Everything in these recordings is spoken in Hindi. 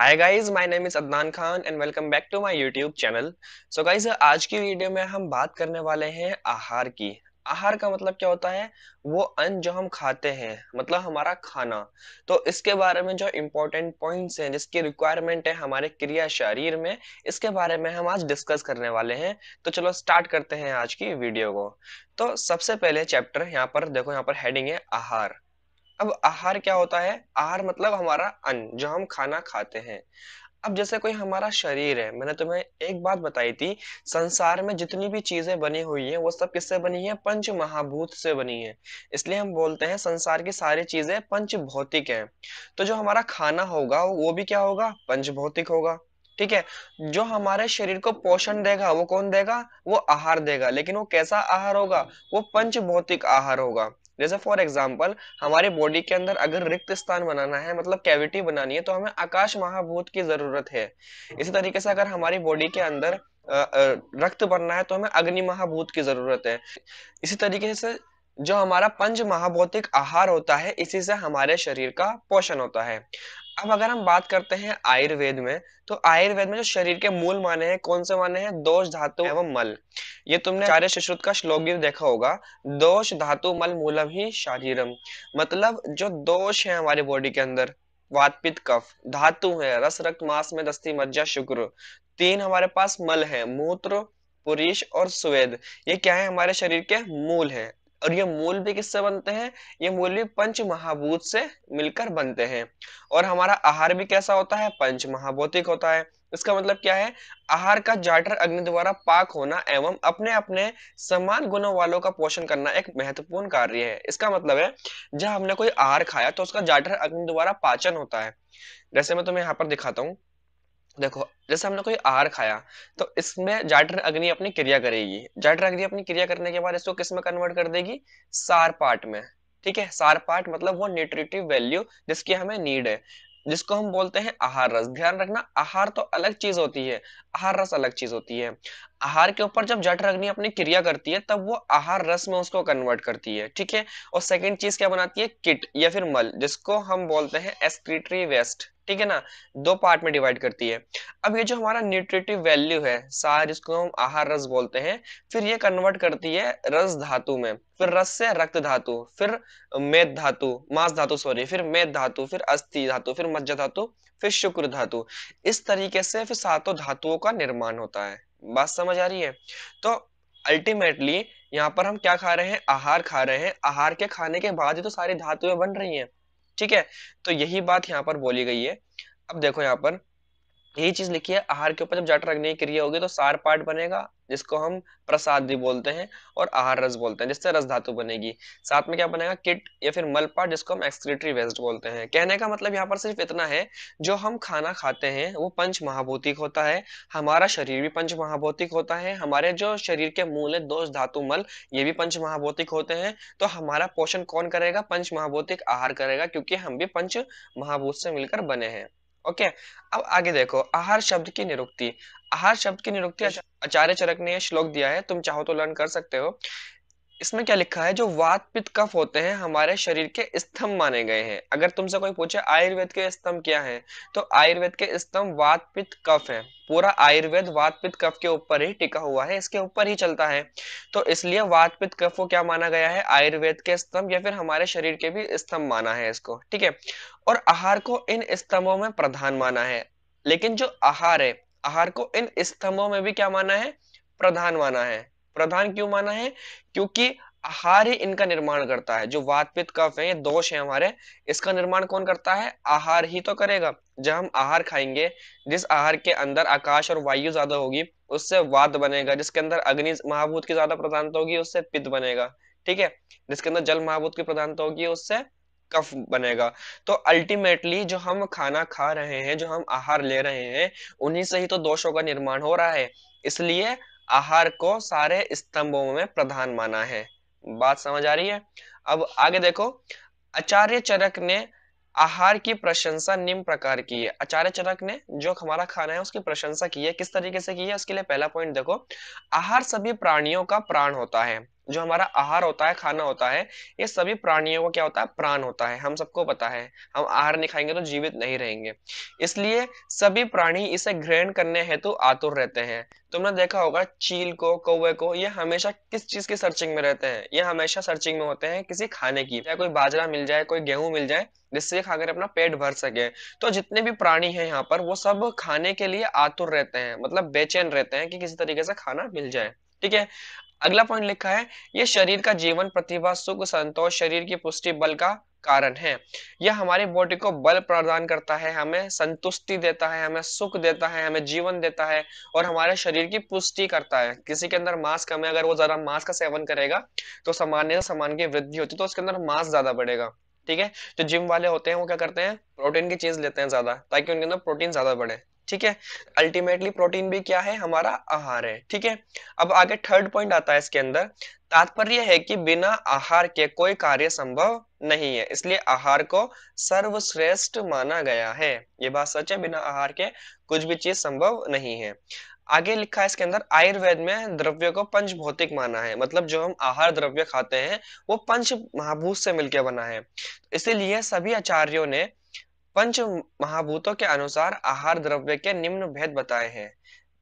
Hi guys my name is Adnan Khan and welcome back to my YouTube channel so guys आज की वीडियो में हम बात करने वाले हैं आहार की आहार का मतलब क्या होता है वो अन्न जो हम खाते हैं मतलब हमारा खाना तो इसके बारे में जो इम्पोर्टेंट पॉइंट्स हैं जिसकी रिक्वायरमेंट है हमारे क्रिया शरीर में इसके बारे में हम आज डिस्कस करने वाले हैं तो चलो स्टार्ट करते हैं आज की वीडियो को तो सबसे पहले चैप्टर यहाँ पर देखो यहाँ पर हेडिंग है आहार अब आहार क्या होता है आहार मतलब हमारा अन्न जो हम खाना खाते हैं अब जैसे कोई हमारा शरीर है मैंने तुम्हें एक बात बताई थी संसार में जितनी भी चीजें बनी हुई हैं वो सब किससे बनी है पंच महाभूत से बनी है इसलिए हम बोलते हैं संसार की सारी चीजें पंच भौतिक है तो जो हमारा खाना होगा वो भी क्या होगा पंच भौतिक होगा ठीक है जो हमारे शरीर को पोषण देगा वो कौन देगा वो आहार देगा लेकिन वो कैसा आहार होगा वो पंच भौतिक आहार होगा जैसे फॉर एग्जाम्पल हमारे बॉडी के अंदर अगर रिक्त स्थान बनाना है मतलब कैविटी बनानी है तो हमें आकाश महाभूत की जरूरत है इसी तरीके से अगर हमारी बॉडी के अंदर रक्त बनना है तो हमें अग्नि महाभूत की जरूरत है इसी तरीके से जो हमारा पंच महाभौतिक आहार होता है इसी से हमारे शरीर का पोषण होता है अब अगर हम बात करते हैं आयुर्वेद में तो आयुर्वेद में जो शरीर के मूल माने हैं कौन से माने हैं दोष धातु एवं मल ये तुमने आचार्य सुश्रुत का श्लोक देखा होगा दोष धातु मल मूलम ही शारीरम मतलब जो दोष है हमारे बॉडी के अंदर वातपित कफ धातु है रस रक्त मास में दस्ती मज्जा शुक्र तीन हमारे पास मल है मूत्र पुरुष और सुवेद ये क्या है हमारे शरीर के मूल है और ये मूल भी किससे बनते हैं ये मूल भी पंच महाभूत से मिलकर बनते हैं और हमारा आहार भी कैसा होता है पंच महाभौतिक होता है इसका मतलब क्या है आहार का जाटर अग्नि द्वारा पाक होना एवं अपने अपने समान गुणों वालों का पोषण करना एक महत्वपूर्ण कार्य है इसका मतलब है जब हमने कोई आहार खाया तो उसका जाटर अग्नि द्वारा पाचन होता है जैसे मैं तुम्हें यहाँ पर दिखाता हूँ देखो जैसे हमने कोई आहार खाया तो इसमें जाटर अग्नि अपनी क्रिया करेगी जाटर अग्नि अपनी क्रिया करने के बाद इसको किस में कन्वर्ट कर देगी सार पार्ट में ठीक है सार पार्ट मतलब वो न्यूट्रिटिव वैल्यू जिसकी हमें नीड है जिसको हम बोलते हैं आहार रस ध्यान रखना आहार तो अलग चीज होती है आहार रस अलग चीज होती है आहार के ऊपर जब जठ रग्नि अपनी क्रिया करती है तब वो आहार रस में उसको कन्वर्ट करती है ठीक है और सेकेंड चीज क्या बनाती है किट या फिर मल जिसको हम बोलते हैं एस्क्रीटरी वेस्ट ठीक है ना दो पार्ट में डिवाइड करती है अब ये जो हमारा न्यूट्रिटिव वैल्यू है सार इसको हम आहार रस बोलते हैं फिर ये कन्वर्ट करती है रस धातु में फिर रस से रक्त धातु फिर मेद धातु मांस धातु सॉरी फिर मेद धातु फिर अस्थि धातु फिर मज्जा धातु फिर शुक्र धातु इस तरीके से फिर सातों धातुओं का निर्माण होता है बात समझ आ रही है तो अल्टीमेटली यहाँ पर हम क्या खा रहे हैं आहार खा रहे हैं आहार के खाने के बाद ही तो सारी धातुएं बन रही हैं ठीक है तो यही बात यहाँ पर बोली गई है अब देखो यहाँ पर यही चीज लिखी है आहार के ऊपर जब जट रखने की क्रिया होगी तो सार पाठ बनेगा जिसको हम प्रसाद भी बोलते हैं और आहार रस बोलते हैं जिससे रस धातु बनेगी साथ में क्या बनेगा किट या फिर मल पाठ जिसको हम एक्सक्रेटरी वेस्ट बोलते हैं कहने का मतलब यहाँ पर सिर्फ इतना है जो हम खाना खाते हैं वो पंच महाभौतिक होता है हमारा शरीर भी पंच महाभौतिक होता है हमारे जो शरीर के मूल है दोष धातु मल ये भी पंच महाभौतिक होते हैं तो हमारा पोषण कौन करेगा पंच महाभौतिक आहार करेगा क्योंकि हम भी पंच महाभूत से मिलकर बने हैं ओके अब आगे देखो आहार शब्द की निरुक्ति आहार शब्द की निरुक्ति अच्छा। आचार्य चरक ने श्लोक दिया है तुम चाहो तो लर्न कर सकते हो इसमें क्या लिखा है जो वात पित्त कफ होते हैं हमारे शरीर के स्तंभ माने गए हैं अगर तुमसे कोई पूछे आयुर्वेद के स्तंभ क्या है तो आयुर्वेद के स्तंभ वात पित्त कफ है पूरा आयुर्वेद वात पित्त कफ के ऊपर ही टिका हुआ है इसके ऊपर ही चलता है तो इसलिए वात पित्त कफ को क्या माना गया है आयुर्वेद के स्तंभ या फिर हमारे शरीर के भी स्तंभ माना है इसको ठीक है और आहार को इन स्तंभों में प्रधान माना है लेकिन जो आहार है आहार को इन स्तंभों में भी क्या माना है प्रधान माना है प्रधान क्यों माना है क्योंकि आहार ही इनका निर्माण करता है जो वातपित कफ है दोष है हमारे इसका निर्माण कौन करता है आहार ही तो करेगा जब हम आहार खाएंगे जिस आहार के अंदर आकाश और वायु ज्यादा होगी उससे वात बनेगा जिसके अंदर अग्नि महाभूत की ज्यादा प्रधानता होगी उससे पित्त बनेगा ठीक है जिसके अंदर जल महाभूत की प्रधानता होगी उससे कफ बनेगा तो अल्टीमेटली जो हम खाना खा रहे हैं जो हम आहार ले रहे हैं उन्हीं से ही तो दोषों का निर्माण हो रहा है इसलिए आहार को सारे स्तंभों में प्रधान माना है बात समझ आ रही है अब आगे देखो आचार्य चरक ने आहार की प्रशंसा निम्न प्रकार की है आचार्य चरक ने जो हमारा खाना है उसकी प्रशंसा की है किस तरीके से की है उसके लिए पहला पॉइंट देखो आहार सभी प्राणियों का प्राण होता है जो हमारा आहार होता है खाना होता है ये सभी प्राणियों को क्या होता है प्राण होता है हम सबको पता है हम आहार नहीं खाएंगे तो जीवित नहीं रहेंगे इसलिए सभी प्राणी इसे ग्रहण करने हेतु आतुर रहते हैं तुमने देखा होगा चील को कौवे को ये हमेशा किस चीज की सर्चिंग में रहते हैं ये हमेशा सर्चिंग में होते हैं किसी खाने की या कोई बाजरा मिल जाए कोई गेहूं मिल जाए जिससे खाकर अपना पेट भर सके तो जितने भी प्राणी हैं यहाँ पर वो सब खाने के लिए आतुर रहते हैं मतलब बेचैन रहते हैं कि किसी तरीके से खाना मिल जाए ठीक है अगला पॉइंट लिखा है ये शरीर का जीवन प्रतिभा सुख संतोष शरीर की पुष्टि बल का कारण है यह हमारे बॉडी को बल प्रदान करता है हमें संतुष्टि देता है हमें सुख देता है हमें जीवन देता है और हमारे शरीर की पुष्टि करता है किसी के अंदर मांस कम है अगर वो ज्यादा मांस का सेवन करेगा तो सामान्य सामान की वृद्धि होती है तो उसके अंदर मांस ज्यादा बढ़ेगा ठीक है जो जिम वाले होते हैं वो क्या करते हैं प्रोटीन की चीज लेते हैं ज्यादा ताकि उनके अंदर प्रोटीन ज्यादा बढ़े ठीक है अल्टीमेटली प्रोटीन भी क्या है हमारा आहार है ठीक है अब आगे थर्ड पॉइंट आता है इसके अंदर तात्पर्य है कि बिना आहार के कोई कार्य संभव नहीं है इसलिए आहार को सर्वश्रेष्ठ माना गया है ये बात सच है बिना आहार के कुछ भी चीज संभव नहीं है आगे लिखा है इसके अंदर आयुर्वेद में द्रव्य को पंच भौतिक माना है मतलब जो हम आहार द्रव्य खाते हैं वो पंच महाभूत से मिलकर बना है इसीलिए सभी आचार्यों ने पंच महाभूतों के अनुसार आहार द्रव्य के निम्न भेद बताए हैं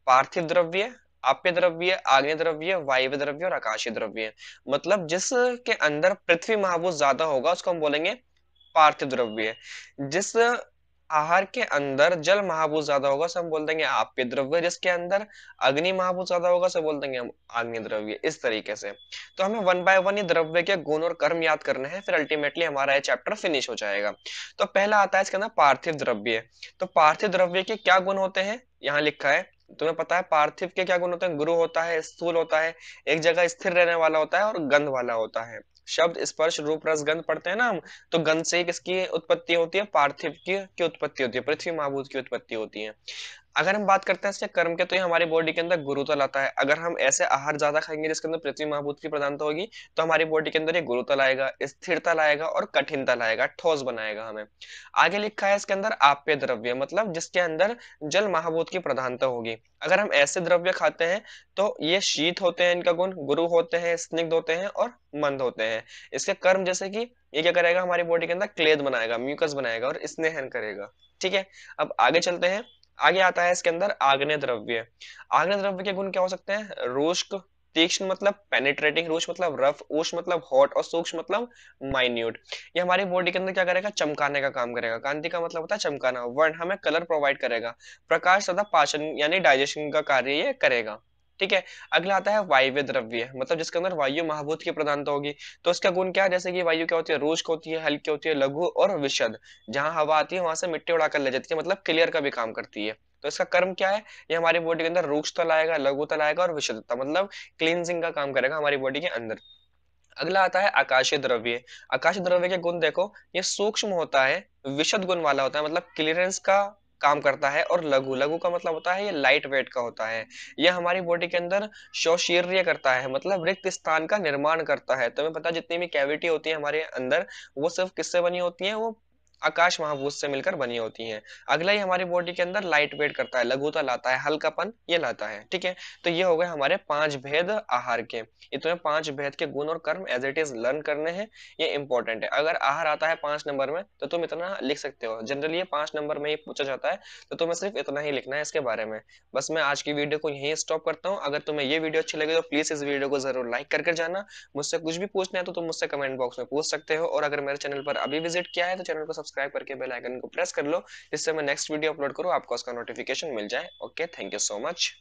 पार्थिव द्रव्य आप्य द्रव्य आग्नेय द्रव्य वायव्य द्रव्य और आकाशीय द्रव्य मतलब जिसके अंदर पृथ्वी महाभूत ज्यादा होगा उसको हम बोलेंगे पार्थिव द्रव्य जिस आहार के अंदर जल महाभूत ज्यादा होगा सब हम बोल देंगे आप्य द्रव्य जिसके अंदर अग्नि महाभूत ज्यादा होगा सब बोल देंगे हम अग्नि द्रव्य इस तरीके से तो हमें वन बाय वन ये द्रव्य के गुण और कर्म याद करने हैं फिर अल्टीमेटली हमारा ये चैप्टर फिनिश हो जाएगा तो पहला आता है इसके अंदर पार्थिव द्रव्य तो पार्थिव द्रव्य के क्या गुण होते हैं यहाँ लिखा है तुम्हें पता है पार्थिव के क्या गुण होते हैं गुरु होता है स्थूल होता है एक जगह स्थिर रहने वाला होता है और गंध वाला होता है शब्द स्पर्श रूप रस गंध पढ़ते हैं ना हम तो गंध से किसकी उत्पत्ति होती है पार्थिव की, की उत्पत्ति होती है पृथ्वी महाभूत की उत्पत्ति होती है अगर हम बात करते हैं इसके कर्म के तो ये हमारी बॉडी के अंदर गुरुतल आता है अगर हम ऐसे आहार ज्यादा खाएंगे जिसके अंदर पृथ्वी महाभूत की प्रधानता होगी तो हमारी बॉडी के अंदर ये गुरुतल लाएगा स्थिरता लाएगा और कठिनता लाएगा ठोस बनाएगा हमें आगे लिखा है इसके अंदर आप्य द्रव्य मतलब जिसके अंदर जल महाभूत की प्रधानता होगी अगर हम ऐसे द्रव्य खाते हैं तो ये शीत होते हैं इनका गुण गुरु होते हैं स्निग्ध होते हैं और मंद होते हैं इसके कर्म जैसे कि ये क्या करेगा हमारी बॉडी के अंदर क्लेद बनाएगा म्यूकस बनाएगा और स्नेहन करेगा ठीक है अब आगे चलते हैं आगे आता है इसके अंदर आग्ने द्रव्य आग्ने द्रव्य के गुण क्या हो सकते हैं रोष्क तीक्ष्ण मतलब पेनिट्रेटिंग रोष मतलब रफ ओष मतलब हॉट और सूक्ष्म मतलब माइन्यूट ये हमारी बॉडी के अंदर क्या करेगा चमकाने का काम करेगा कांति का मतलब होता है चमकाना वर्ण हमें कलर प्रोवाइड करेगा प्रकाश तथा पाचन यानी डाइजेशन का कार्य ये करेगा ठीक है अगला आता है वायव्य द्रव्य मतलब जिसके अंदर वायु महाभूत की प्रधानता होगी तो उसका गुण क्या है जैसे कि वायु क्या होती है रोज होती है हल्की होती है लघु और विशद जहां हवा आती है वहां से मिट्टी उड़ाकर ले जाती है मतलब क्लियर का भी काम करती है तो इसका कर्म क्या है ये हमारी बॉडी के अंदर रूक्षता तो लाएगा लघुता तो लाएगा और विशुद्धता तो, मतलब क्लींजिंग का काम करेगा हमारी बॉडी के अंदर अगला आता है आकाशीय द्रव्य आकाशीय द्रव्य के गुण देखो ये सूक्ष्म होता है विशद गुण वाला होता है मतलब क्लियरेंस का काम करता है और लघु लघु का मतलब होता है ये लाइट वेट का होता है यह हमारी बॉडी के अंदर शोशीर्य करता है मतलब रिक्त स्थान का निर्माण करता है तुम्हें तो पता जितनी भी कैविटी होती है हमारे अंदर वो सिर्फ किससे बनी होती है वो आकाश महाभूत से मिलकर बनी होती हैं अगला ही हमारी बॉडी के अंदर लाइट वेट करता है लघुता लाता है हल्कापन ये लाता है ठीक है तो ये हो गए हमारे पांच भेद आहार के इतने पांच भेद के गुण और कर्म एज इट इज लर्न करने हैं ये इंपॉर्टेंट है अगर आहार आता है पांच नंबर में तो तुम इतना लिख सकते हो जनरली ये पांच नंबर में ही पूछा जाता है तो तुम्हें सिर्फ इतना ही लिखना है इसके बारे में बस मैं आज की वीडियो को यही स्टॉप करता हूँ अगर तुम्हें ये वीडियो अच्छी लगे तो प्लीज इस वीडियो को जरूर लाइक करके जाना मुझसे कुछ भी पूछना है तो तुम मुझसे कमेंट बॉक्स में पूछ सकते हो और अगर मेरे चैनल पर अभी विजिट किया है तो चैनल को सबसे सब्सक्राइब करके बेल आइकन को प्रेस कर लो जिससे मैं नेक्स्ट वीडियो अपलोड करूँ आपको उसका नोटिफिकेशन मिल जाए okay thank you so much